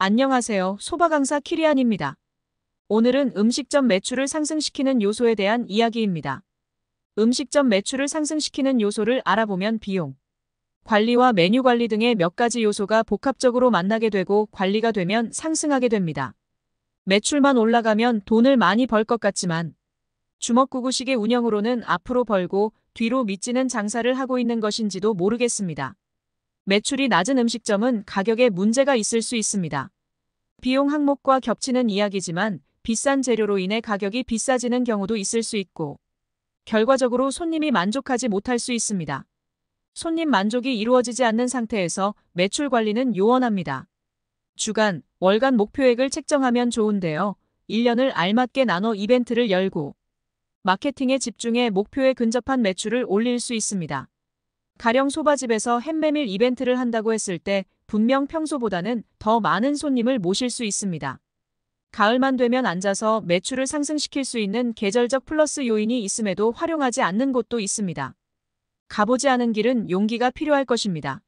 안녕하세요. 소바 강사 키리안입니다. 오늘은 음식점 매출을 상승시키는 요소에 대한 이야기입니다. 음식점 매출을 상승시키는 요소를 알아보면 비용, 관리와 메뉴 관리 등의 몇 가지 요소가 복합적으로 만나게 되고 관리가 되면 상승하게 됩니다. 매출만 올라가면 돈을 많이 벌 것 같지만 주먹구구식의 운영으로는 앞으로 벌고 뒤로 미치는 장사를 하고 있는 것인지도 모르겠습니다. 매출이 낮은 음식점은 가격에 문제가 있을 수 있습니다. 비용 항목과 겹치는 이야기지만 비싼 재료로 인해 가격이 비싸지는 경우도 있을 수 있고 결과적으로 손님이 만족하지 못할 수 있습니다. 손님 만족이 이루어지지 않는 상태에서 매출 관리는 요원합니다. 주간, 월간 목표액을 책정하면 좋은데요. 1년을 알맞게 나눠 이벤트를 열고 마케팅에 집중해 목표에 근접한 매출을 올릴 수 있습니다. 가령 소바집에서 햄메밀 이벤트를 한다고 했을 때 분명 평소보다는 더 많은 손님을 모실 수 있습니다. 가을만 되면 앉아서 매출을 상승시킬 수 있는 계절적 플러스 요인이 있음에도 활용하지 않는 곳도 있습니다. 가보지 않은 길은 용기가 필요할 것입니다.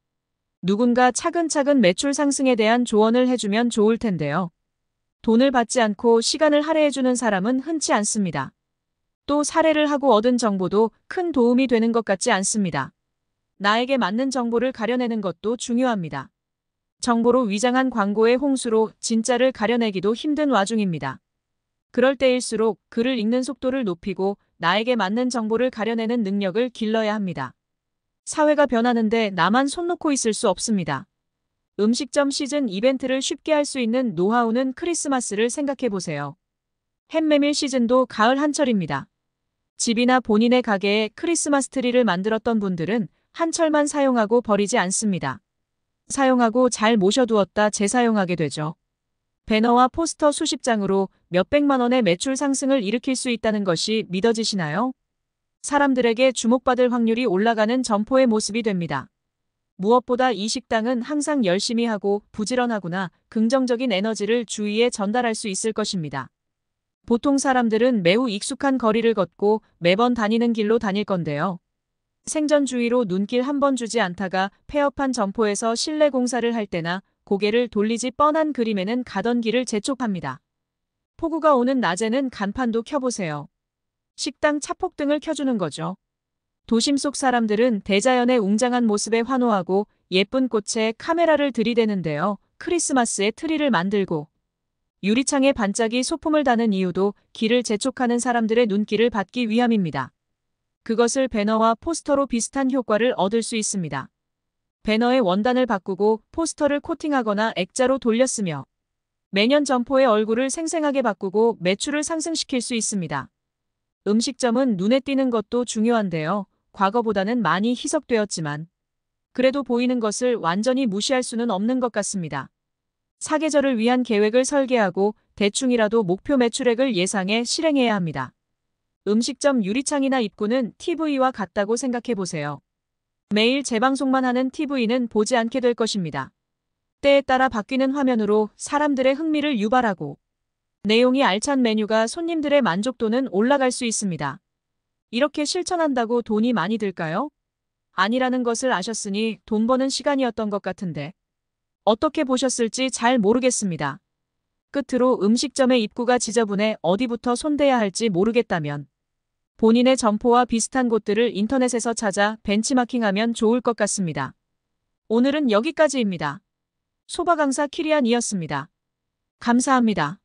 누군가 차근차근 매출 상승에 대한 조언을 해주면 좋을 텐데요. 돈을 받지 않고 시간을 할애해주는 사람은 흔치 않습니다. 또 사례를 하고 얻은 정보도 큰 도움이 되는 것 같지 않습니다. 나에게 맞는 정보를 가려내는 것도 중요합니다. 정보로 위장한 광고의 홍수로 진짜를 가려내기도 힘든 와중입니다. 그럴 때일수록 글을 읽는 속도를 높이고 나에게 맞는 정보를 가려내는 능력을 길러야 합니다. 사회가 변하는데 나만 손 놓고 있을 수 없습니다. 음식점 시즌 이벤트를 쉽게 할 수 있는 노하우는 크리스마스를 생각해보세요. 햄메밀 시즌도 가을 한철입니다. 집이나 본인의 가게에 크리스마스 트리를 만들었던 분들은 한 철만 사용하고 버리지 않습니다. 사용하고 잘 모셔두었다 재사용하게 되죠. 배너와 포스터 수십 장으로 몇백만 원의 매출 상승을 일으킬 수 있다는 것이 믿어지시나요? 사람들에게 주목받을 확률이 올라가는 점포의 모습이 됩니다. 무엇보다 이 식당은 항상 열심히 하고 부지런하구나 긍정적인 에너지를 주위에 전달할 수 있을 것입니다. 보통 사람들은 매우 익숙한 거리를 걷고 매번 다니는 길로 다닐 건데요. 생전주의로 눈길 한 번 주지 않다가 폐업한 점포에서 실내 공사를 할 때나 고개를 돌리지 뻔한 그림에는 가던 길을 재촉합니다. 폭우가 오는 낮에는 간판도 켜보세요. 식당 차폭등을 켜주는 거죠. 도심 속 사람들은 대자연의 웅장한 모습에 환호하고 예쁜 꽃에 카메라를 들이대는데요. 크리스마스에 트리를 만들고 유리창에 반짝이 소품을 다는 이유도 길을 재촉하는 사람들의 눈길을 받기 위함입니다. 그것을 배너와 포스터로 비슷한 효과를 얻을 수 있습니다. 배너의 원단을 바꾸고 포스터를 코팅하거나 액자로 돌렸으며 매년 점포의 얼굴을 생생하게 바꾸고 매출을 상승시킬 수 있습니다. 음식점은 눈에 띄는 것도 중요한데요. 과거보다는 많이 희석되었지만 그래도 보이는 것을 완전히 무시할 수는 없는 것 같습니다. 사계절을 위한 계획을 설계하고 대충이라도 목표 매출액을 예상해 실행해야 합니다. 음식점 유리창이나 입구는 TV와 같다고 생각해보세요. 매일 재방송만 하는 TV는 보지 않게 될 것입니다. 때에 따라 바뀌는 화면으로 사람들의 흥미를 유발하고 내용이 알찬 메뉴가 손님들의 만족도는 올라갈 수 있습니다. 이렇게 실천한다고 돈이 많이 들까요? 아니라는 것을 아셨으니 돈 버는 시간이었던 것 같은데 어떻게 보셨을지 잘 모르겠습니다. 끝으로 음식점의 입구가 지저분해 어디부터 손대야 할지 모르겠다면 본인의 점포와 비슷한 곳들을 인터넷에서 찾아 벤치마킹하면 좋을 것 같습니다. 오늘은 여기까지입니다. 소바 강사 키리안이었습니다. 감사합니다.